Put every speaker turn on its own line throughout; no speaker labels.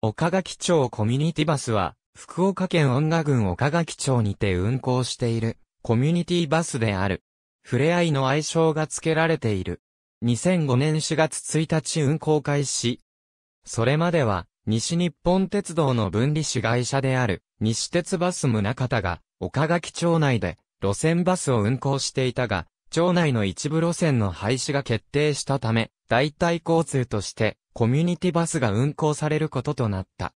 岡垣町コミュニティバスは、福岡県恩賀郡岡垣町にて運行している、コミュニティバスである。ふれあいの愛称が付けられている。2005年4月1日運行開始。それまでは、西日本鉄道の分離子会社である、西鉄バス宗方が、岡垣町内で、路線バスを運行していたが、町内の一部路線の廃止が決定したため、代替交通として、コミュニティバスが運行されることとなった。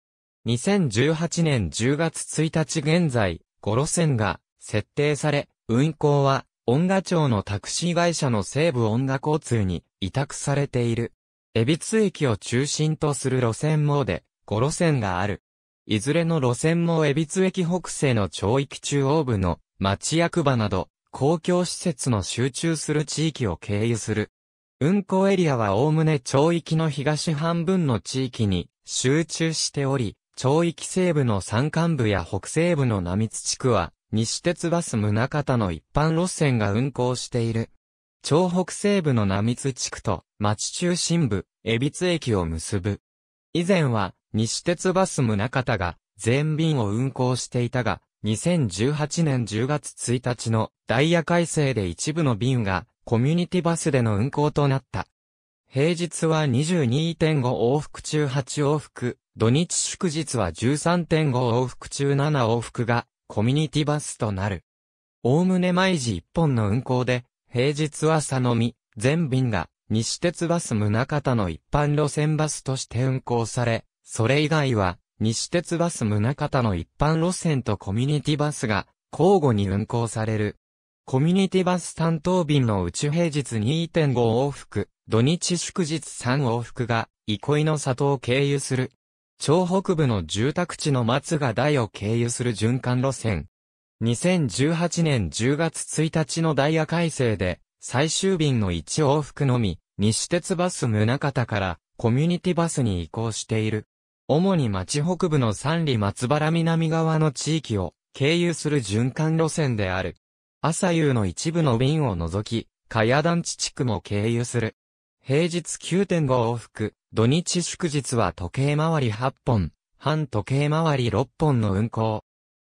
2018年10月1日現在、5路線が設定され、運行は、音楽町のタクシー会社の西部音楽交通に委託されている。恵比寿駅を中心とする路線網で5路線がある。いずれの路線も恵比寿駅北西の町域中央部の町役場など公共施設の集中する地域を経由する。運行エリアはおおむね町域の東半分の地域に集中しており、町域西部の山間部や北西部の波津地区は、西鉄バス宗方の一般路線が運行している。町北西部の波津地区と町中心部、恵比津駅を結ぶ。以前は、西鉄バス宗方が全便を運行していたが、2018年10月1日のダイヤ改正で一部の便がコミュニティバスでの運行となった。平日は22.5往復中8往復、土日祝日は13.5往復中7往復がコミュニティバスとなる。おおむね毎時1本の運行で、平日朝のみ、全便が西鉄バス宗方の一般路線バスとして運行され、それ以外は西鉄バス宗方の一般路線とコミュニティバスが交互に運行される。コミュニティバス担当便のうち平日2.5往復、土日祝日3往復が、憩いの里を経由する。超北部の住宅地の松が台を経由する循環路線。2018年10月1日のダイヤ改正で、最終便の1往復のみ、西鉄バス宗方からコミュニティバスに移行している。主に町北部の三里松原南側の地域を経由する循環路線である。朝夕の一部の便を除き、かや団地地区も経由する。平日9.5往復、土日祝日は時計回り8本、半時計回り6本の運行。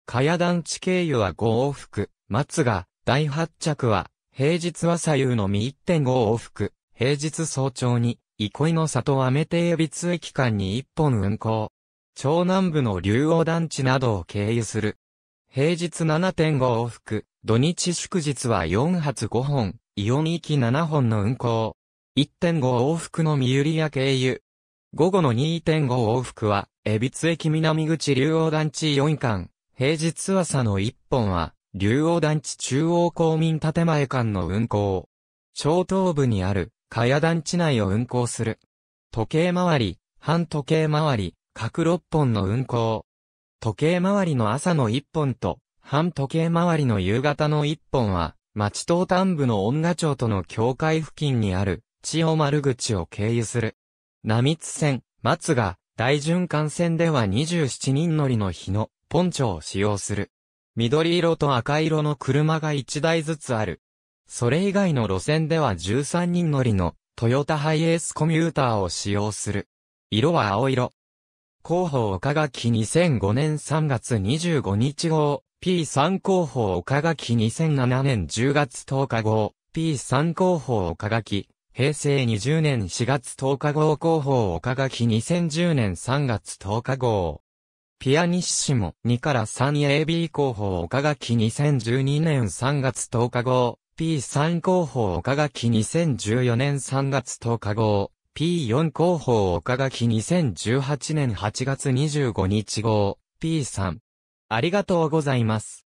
かや団地経由は5往復、松が、第8着は、平日朝夕のみ1.5往復、平日早朝に、憩いの里アメテエビツ駅間に1本運行。長南部の竜王団地などを経由する。平日7.5往復、土日祝日は4発5本、イオン行き7本の運行。1.5往復の三百合屋経由。午後の2.5往復は、恵比寿駅南口竜王団地4間、平日朝の1本は、竜王団地中央公民建前間の運行。超東部にある、茅や団地内を運行する。時計回り、半時計回り、各6本の運行。時計回りの朝の一本と、反時計回りの夕方の一本は、町東端部の恩賀町との境界付近にある、千代丸口を経由する。並津線、松が、大循環線では27人乗りの日の、ポンチョを使用する。緑色と赤色の車が1台ずつある。それ以外の路線では13人乗りのトヨタハイエースコミューターを使用する。色は青色、広報岡垣2005年3月25日号、P3 広報岡垣2007年10月10日号、P3 広報岡垣、平成20年4月10日号広報岡垣2010年3月10日号。ピアニッシモ2から 3AB 広報岡垣2012年3月10日号、P3 広報岡垣2014年3月10日号。P4 広報岡垣2018年8月25日号 P3。ありがとうございます。